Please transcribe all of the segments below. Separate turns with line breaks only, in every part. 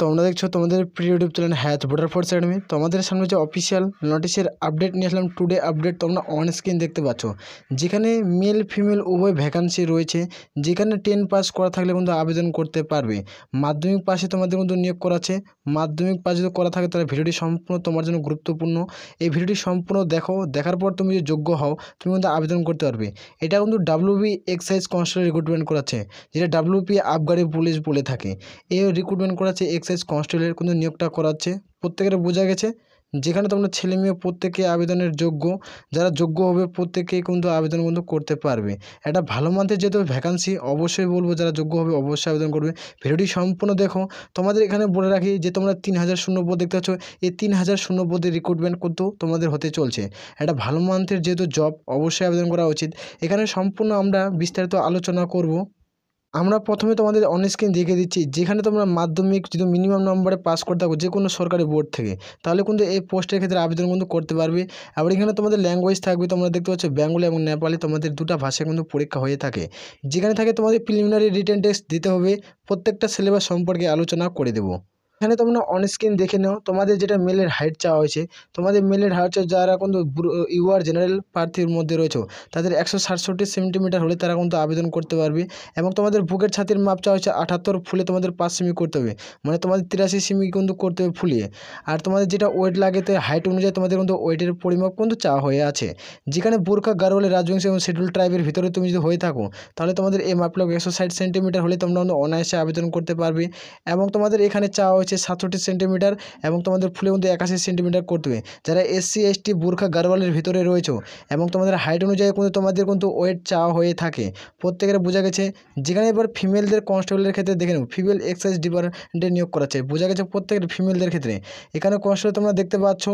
তোমরা দেখছো তোমাদের প্রিয় ইউটিউব চ্যানেল হ্যাথ ভোটার ফোর্স একাডেমি তোমাদের সামনে যে অফিসিয়াল নোটিশের আপডেট নিয়ে আসলাম টুডে আপডেট তোমরা অন স্ক্রিন দেখতে পাচ্ছ যেখানে মেল ফিমেল উভয় ভ্যাকান্সি রয়েছে যেখানে টেন পাস করা থাকলে কিন্তু আবেদন করতে পারবে মাধ্যমিক পাশে তোমাদের কিন্তু নিয়োগ করা আছে মাধ্যমিক পাশে যদি করা থাকে তাহলে ভিডিওটি সম্পূর্ণ তোমার জন্য গুরুত্বপূর্ণ এই ভিডিওটি সম্পূর্ণ দেখো দেখার পর তুমি যে যোগ্য হও তুমি কিন্তু আবেদন করতে পারবে এটা কিন্তু ডাব্লিউবি এক্সাইজ কনস্টেবল রিক্রুটমেন্ট করাছে যেটা ডাব্লিউপি আবগাড়ি পুলিশ বলে থাকে এই রিক্রুটমেন্ট করা আছে এক্সাইজ কনস্টেবলের কিন্তু নিয়োগটা করাচ্ছে প্রত্যেকের বোঝা গেছে যেখানে তোমরা ছেলে মেয়ে প্রত্যেকে আবেদনের যোগ্য যারা যোগ্য হবে প্রত্যেকেই কিন্তু আবেদন কিন্তু করতে পারবে একটা ভালো মানতে যেহেতু ভ্যাকান্সি অবশ্যই বলবো যারা যোগ্য হবে অবশ্যই আবেদন করবে ভিডিওটি সম্পূর্ণ দেখো তোমাদের এখানে বলে রাখি যে তোমরা তিন হাজার শূন্যপদ দেখতে পাচ্ছ এই তিন হাজার শূন্যপদের রিক্রুটমেন্ট কিন্তু তোমাদের হতে চলছে একটা ভালো মান্থের যেহেতু জব অবশ্যই আবেদন করা উচিত এখানে সম্পূর্ণ আমরা বিস্তারিত আলোচনা করব আমরা প্রথমে তোমাদের স্ক্রিন দেখে দিচ্ছি যেখানে তোমরা মাধ্যমিক যদি মিনিমাম নম্বরে পাস করে থাকো যে কোনো সরকারি বোর্ড থেকে তাহলে কিন্তু এই পোস্টের ক্ষেত্রে আবেদন কিন্তু করতে পারবে আবার এখানে তোমাদের ল্যাঙ্গুয়েজ থাকবে তোমরা দেখতে পাচ্ছ বেঙ্গলি এবং নেপালি তোমাদের দুটো ভাষায় কিন্তু পরীক্ষা হয়ে থাকে যেখানে থাকে তোমাদের প্রিলিমিনারি রিটেন টেস্ট দিতে হবে প্রত্যেকটা সিলেবাস সম্পর্কে আলোচনা করে দেবো এখানে তোমরা অন স্ক্রিন দেখে নাও তোমাদের যেটা মেলের হাইট চাওয়া হয়েছে তোমাদের মেলের হাইট যারা কিন্তু ইউআর জেনারেল প্রার্থীর মধ্যে রয়েছে তাদের একশো সাতষট্টি সেন্টিমিটার হলে তারা কিন্তু আবেদন করতে পারবে এবং তোমাদের বুকের ছাতির মাপ চাওয়া হয়েছে আঠাত্তর ফুলে তোমাদের পাঁচ সেমি করতে হবে মানে তোমাদের তিরাশি সেমি কিন্তু করতে হবে ফুলিয়ে আর তোমাদের যেটা ওয়েট লাগে তো হাইট অনুযায়ী তোমাদের কিন্তু ওয়েটের পরিমাপ কিন্তু চাওয়া হয়ে আছে যেখানে বোরখা গারোয়ালে রাজবংশী এবং শিডিউল ট্রাইবের ভিতরে তুমি যদি হয়ে থাকো তাহলে তোমাদের এই মাপ লাগবে একশো ষাট সেন্টিমিটার হলে তোমরা কিন্তু অনায়াসে আবেদন করতে পারবে এবং তোমাদের এখানে চাওয়া হচ্ছে সাতষট্টি সেন্টিমিটার এবং তোমাদের ফুলের মধ্যে একাশি সেন্টিমিটার করতে হবে যারা এসসি এসটি বোরখা গারওয়ালের ভিতরে রয়েছে এবং তোমাদের হাইট অনুযায়ী কিন্তু তোমাদের কিন্তু ওয়েট চাওয়া হয়ে থাকে প্রত্যেকের বোঝা গেছে যেখানে এবার ফিমেলদের কনস্টেবলের ক্ষেত্রে দেখে নেব ফিমেল এক্সাইজ ডিপার্টমেন্টে নিয়োগ করা হচ্ছে বোঝা গেছে প্রত্যেকের ফিমেলদের ক্ষেত্রে এখানে কনস্টেবল তোমরা দেখতে পাচ্ছ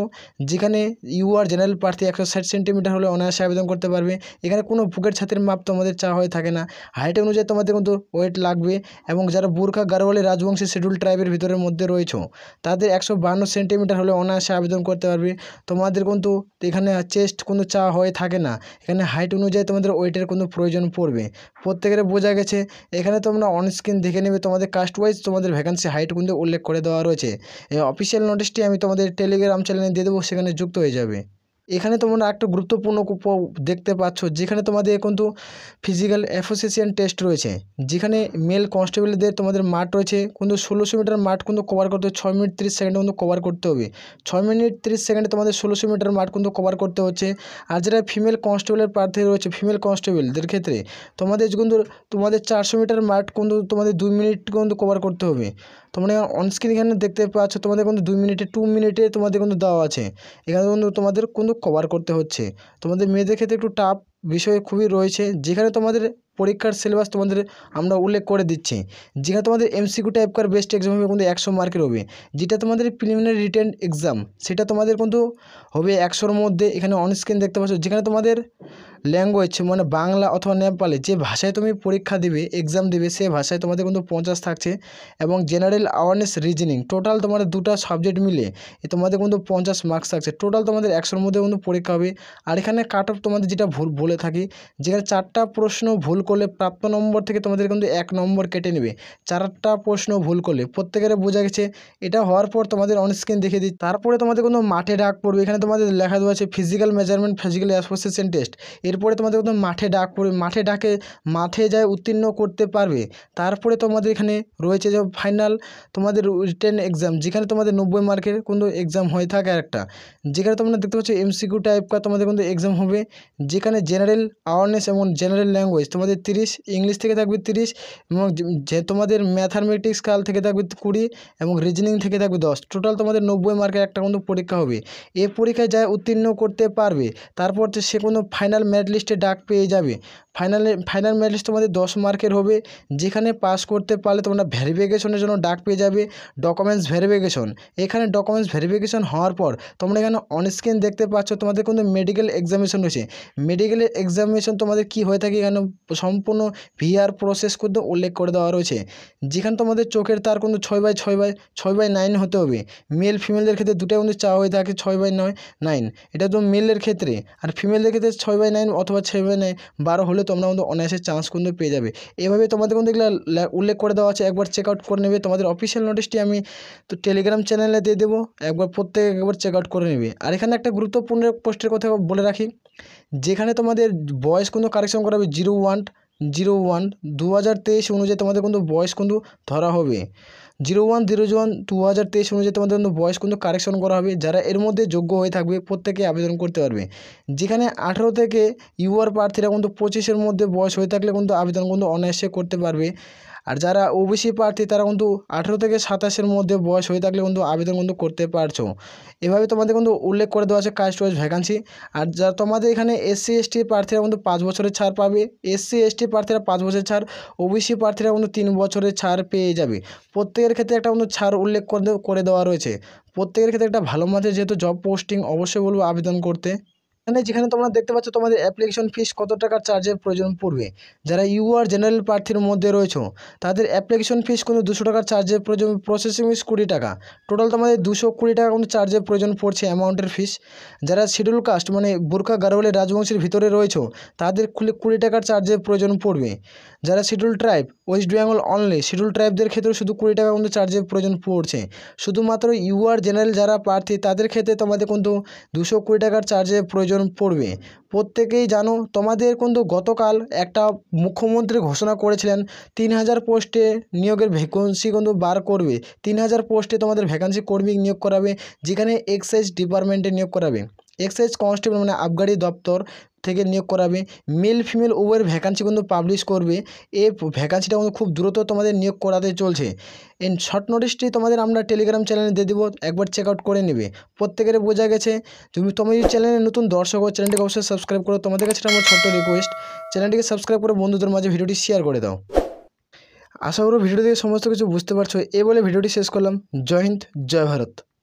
যেখানে ইউআর জেনারেল প্রার্থী একশো ষাট সেন্টিমিটার হলে অনায়াসে আবেদন করতে পারবে এখানে কোনো বুকের ছাতির মাপ তোমাদের চাওয়া হয়ে থাকে না হাইট অনুযায়ী তোমাদের কিন্তু ওয়েট লাগবে এবং যারা বোরখা গারওয়ালে রাজবংশী শিডিউল ট্রাইবের ভিতরের মধ্যে মধ্যে রয়েছে তাদের একশো সেন্টিমিটার হলে অনায়াসে আবেদন করতে পারবে তোমাদের কিন্তু এখানে চেস্ট কোনো চা হয়ে থাকে না এখানে হাইট অনুযায়ী তোমাদের ওয়েটের কোনো প্রয়োজন পড়বে প্রত্যেকের বোঝা গেছে এখানে তোমরা অন স্ক্রিন দেখে নেবে তোমাদের কাস্ট ওয়াইজ তোমাদের ভ্যাকান্সি হাইট কিন্তু উল্লেখ করে দেওয়া রয়েছে এই অফিসিয়াল নোটিশটি আমি তোমাদের টেলিগ্রাম চ্যানেলে দিয়ে দেবো সেখানে যুক্ত হয়ে যাবে এখানে তোমরা একটা গুরুত্বপূর্ণ দেখতে পাচ্ছ যেখানে তোমাদের কিন্তু ফিজিক্যাল অ্যাসোসিয়েশন টেস্ট রয়েছে যেখানে মেল কনস্টেবলদের তোমাদের মাঠ রয়েছে কিন্তু ষোলোশো মিটার মাঠ কিন্তু কভার করতে হবে ছয় মিনিট তিরিশ সেকেন্ডে কিন্তু কভার করতে হবে ছয় মিনিট তিরিশ সেকেন্ডে তোমাদের ষোলোশো মিটার মাঠ কিন্তু কভার করতে হচ্ছে আর যারা ফিমেল কনস্টেবলের প্রার্থী রয়েছে ফিমেল কনস্টেবলদের ক্ষেত্রে তোমাদের কিন্তু তোমাদের চারশো মিটার মাঠ কিন্তু তোমাদের দুই মিনিট কিন্তু কভার করতে হবে তোমরা অনস্ক্রিন এখানে দেখতে পাচ্ছ তোমাদের কিন্তু দুই মিনিটে টু মিনিটে তোমাদের কিন্তু দেওয়া আছে এখানে কিন্তু তোমাদের কিন্তু কভার করতে হচ্ছে তোমাদের মেয়েদের ক্ষেত্রে একটু টাফ বিষয় খুবই রয়েছে যেখানে তোমাদের পরীক্ষার সিলেবাস তোমাদের আমরা উল্লেখ করে দিচ্ছি যেখানে তোমাদের এমসিকিউ টাইপকার বেস্ট এক্সাম হবে কিন্তু একশো মার্কের হবে যেটা তোমাদের প্রিলিমিনারি রিটার্ন এক্সাম সেটা তোমাদের কিন্তু হবে একশোর মধ্যে এখানে অনস্ক্রিন দেখতে পাচ্ছ যেখানে তোমাদের ল্যাঙ্গুয়েজ মানে বাংলা অথবা নেপালে যে ভাষায় তুমি পরীক্ষা দেবে এক্সাম দেবে সে ভাষায় তোমাদের কিন্তু পঞ্চাশ থাকছে এবং জেনারেল অ্যাওয়ারনেস রিজনিং টোটাল তোমাদের দুটো সাবজেক্ট মিলে তোমাদের কিন্তু পঞ্চাশ মার্কস থাকছে টোটাল তোমাদের একশোর মধ্যে কিন্তু পরীক্ষা হবে আর এখানে কাট অফ তোমাদের যেটা ভুল বলে বলে থাকি যেখানে চারটা প্রশ্ন ভুল করলে প্রাপ্ত নম্বর থেকে তোমাদের কিন্তু এক নম্বর কেটে নেবে চারটা প্রশ্ন ভুল করলে প্রত্যেকের বোঝা গেছে এটা হওয়ার পর তোমাদের অনস্ক্রিন দেখিয়ে দিই তারপরে তোমাদের কোনো মাঠে ডাক পড়বে এখানে তোমাদের লেখা দেওয়া আছে physical measurement physical association test এরপরে তোমাদের কোনো মাঠে ডাক পড়বে মাঠে ডাকে মাঠে যায় উত্তীর্ণ করতে পারবে তারপরে তোমাদের এখানে রয়েছে যে ফাইনাল তোমাদের রিটেন এক্সাম যেখানে তোমাদের নব্বই মার্কের কোনো এক্সাম হয়ে থাকে একটা যেখানে তোমরা দেখতে পাচ্ছ এমসিকিউ টাইপ কা তোমাদের কিন্তু এক্সাম হবে যেখানে জেনারেল জেনারেল অ্যাওয়ারনেস এবং জেনারেল ল্যাঙ্গুয়েজ তোমাদের তিরিশ ইংলিশ থেকে থাকবে তিরিশ এবং যে তোমাদের ম্যাথামেটিক্স কাল থেকে থাকবে কুড়ি এবং রিজনিং থেকে থাকবে দশ টোটাল তোমাদের নব্বই মার্কের একটা কিন্তু পরীক্ষা হবে এ পরীক্ষায় যা উত্তীর্ণ করতে পারবে তারপর সে কোনো ফাইনাল মেরিট লিস্টে ডাক পেয়ে যাবে ফাইনালে ফাইনাল মেরিট লিস্ট তোমাদের দশ মার্কের হবে যেখানে পাস করতে পারলে তোমরা ভেরিফিকেশনের জন্য ডাক পেয়ে যাবে ডকুমেন্টস ভেরিফিকেশন এখানে ডকুমেন্টস ভেরিফিকেশন হওয়ার পর তোমরা এখানে অনস্ক্রিন দেখতে পাচ্ছ তোমাদের কিন্তু মেডিকেল এক্সামিনেশন রয়েছে মেডিকেল এক্সামিনেশন তোমাদের কি হয়ে থাকে এখানে সম্পূর্ণ ভিআর প্রসেস কিন্তু উল্লেখ করে দেওয়া রয়েছে যেখানে তোমাদের চোখের তার কিন্তু ছয় বাই ছয় বাই ছয় বাই নাইন হতে হবে মেল ফিমেলদের ক্ষেত্রে দুটাই কিন্তু চাওয়া হয়ে থাকে ছয় বাই নয় নাইন এটা তো মেলের ক্ষেত্রে আর ফিমেলদের ক্ষেত্রে ছয় বাই নাইন অথবা ছয় বাই নাইন বারো হলে তোমরা কিন্তু অনায়াসে চান্স কিন্তু পেয়ে যাবে এভাবে তোমাদের কিন্তু এগুলো উল্লেখ করে দেওয়া আছে একবার চেক আউট করে নেবে তোমাদের অফিসিয়াল নোটিশটি আমি তো টেলিগ্রাম চ্যানেলে দিয়ে দেবো একবার প্রত্যেকে একবার চেক আউট করে নেবে আর এখানে একটা গুরুত্বপূর্ণ পোস্টের কথা বলে রাখি যেখানে তোমাদের বয়স কোনো কারেকশন করা হবে জিরো ওয়ান জিরো ওয়ান দু হাজার তেইশ অনুযায়ী তোমাদের কিন্তু বয়স কিন্তু ধরা হবে জিরো ওয়ান জিরো ওয়ান দু হাজার তেইশ অনুযায়ী তোমাদের কিন্তু বয়স কিন্তু কারেকশন করা হবে যারা এর মধ্যে যোগ্য হয়ে থাকবে প্রত্যেকে আবেদন করতে পারবে যেখানে আঠেরো থেকে ইউআর প্রার্থীরা কিন্তু পঁচিশের মধ্যে বয়স হয়ে থাকলে কিন্তু আবেদন কিন্তু অনায়াসে করতে পারবে আর যারা ওবিসি প্রার্থী তারা কিন্তু আঠেরো থেকে সাতাশের মধ্যে বয়স হয়ে থাকলে কিন্তু আবেদন কিন্তু করতে পারছো এভাবে তোমাদের কিন্তু উল্লেখ করে দেওয়া আছে কাস্ট ওয়াইজ ভ্যাকান্সি আর যারা তোমাদের এখানে এসসি এসটি প্রার্থীরা কিন্তু পাঁচ বছরের ছাড় পাবে এসসি এসটি প্রার্থীরা পাঁচ বছরের ছাড় ওবিসি প্রার্থীরা কিন্তু তিন বছরের ছাড় পেয়ে যাবে প্রত্যেকের ক্ষেত্রে একটা কিন্তু ছাড় উল্লেখ করে দেওয়া রয়েছে প্রত্যেকের ক্ষেত্রে একটা ভালো মাঝে যেহেতু জব পোস্টিং অবশ্যই বলবো আবেদন করতে এখানে যেখানে তোমরা দেখতে পাচ্ছ তোমাদের অ্যাপ্লিকেশন ফিস কত টাকার চার্জের প্রয়োজন পড়বে যারা ইউআর জেনারেল প্রার্থীর মধ্যে রয়েছে তাদের অ্যাপ্লিকেশন ফিস কিন্তু দুশো টাকার চার্জের প্রয়োজন প্রসেসিং ফিস কুড়ি টাকা টোটাল তোমাদের দুশো কুড়ি টাকা কিন্তু চার্জের প্রয়োজন পড়ছে অ্যামাউন্টের ফিস যারা শিডিউল কাস্ট মানে বোরখা গারোয়ালে রাজবংশের ভিতরে রয়েছে তাদের কুড়ি টাকার চার্জের প্রয়োজন পড়বে যারা schedule tribe West Bengal only schedule ট্রাইবদের ক্ষেত্রে শুধু কুড়ি টাকা কিন্তু চার্জের প্রয়োজন পড়ছে শুধুমাত্র ইউআর জেনারেল যারা প্রার্থী তাদের ক্ষেত্রে তোমাদের কিন্তু দুশো কুড়ি টাকার চার্জের প্রয়োজন প্রয়োজন পড়বে প্রত্যেকেই জানো তোমাদের কিন্তু গতকাল একটা মুখ্যমন্ত্রী ঘোষণা করেছিলেন তিন হাজার পোস্টে নিয়োগের ভ্যাকেন্সি কিন্তু বার করবে তিন হাজার পোস্টে তোমাদের ভ্যাকান্সি কর্মী নিয়োগ করাবে যেখানে এক্সাইজ ডিপার্টমেন্টে নিয়োগ করাবে এক্সাইজ কনস্টেবল মানে আবগারি দপ্তর থেকে নিয়োগ করাবে মেল ফিমেল উভয়ের ভ্যাকান্সি কিন্তু পাবলিশ করবে এ ভ্যাকান্সিটা কিন্তু খুব দ্রুত তোমাদের নিয়োগ করাতে চলছে এন শর্ট নোটিশটি তোমাদের আমরা টেলিগ্রাম চ্যানেলে দিয়ে দেবো একবার চেক আউট করে নেবে প্রত্যেকের বোঝা গেছে তুমি তোমার এই চ্যানেলে নতুন দর্শক ও চ্যানেলটিকে অবশ্যই সাবস্ক্রাইব করো তোমাদের কাছে আমার ছোট্ট রিকোয়েস্ট চ্যানেলটিকে সাবস্ক্রাইব করে বন্ধুদের মাঝে ভিডিওটি শেয়ার করে দাও আশা করব ভিডিও থেকে সমস্ত কিছু বুঝতে পারছো এ বলে ভিডিওটি শেষ করলাম জয় হিন্দ জয় ভারত